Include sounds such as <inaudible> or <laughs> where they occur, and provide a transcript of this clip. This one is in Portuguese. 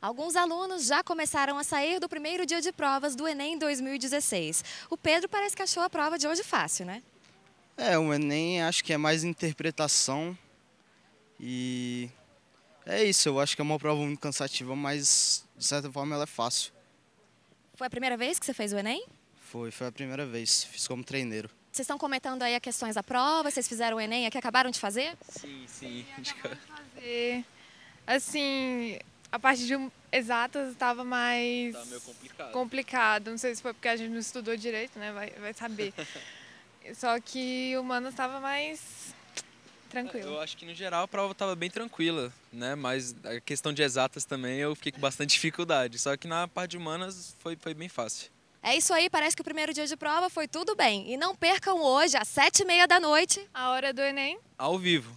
Alguns alunos já começaram a sair do primeiro dia de provas do Enem 2016. O Pedro parece que achou a prova de hoje fácil, né? É, o Enem acho que é mais interpretação e é isso, eu acho que é uma prova muito cansativa, mas de certa forma ela é fácil. Foi a primeira vez que você fez o Enem? Foi, foi a primeira vez, fiz como treineiro. Vocês estão comentando aí as questões da prova, vocês fizeram o Enem aqui, acabaram de fazer? Sim, sim. <laughs> acabaram de fazer. Assim, a parte de hum, exatas estava mais tá meio complicado. complicado. Não sei se foi porque a gente não estudou direito, né? Vai, vai saber. <laughs> Só que o humanas estava mais tranquilo. Eu acho que no geral a prova estava bem tranquila, né? Mas a questão de exatas também eu fiquei com bastante <laughs> dificuldade. Só que na parte de humanas foi, foi bem fácil. É isso aí, parece que o primeiro dia de prova foi tudo bem. E não percam hoje, às sete e meia da noite, a hora do Enem. Ao vivo.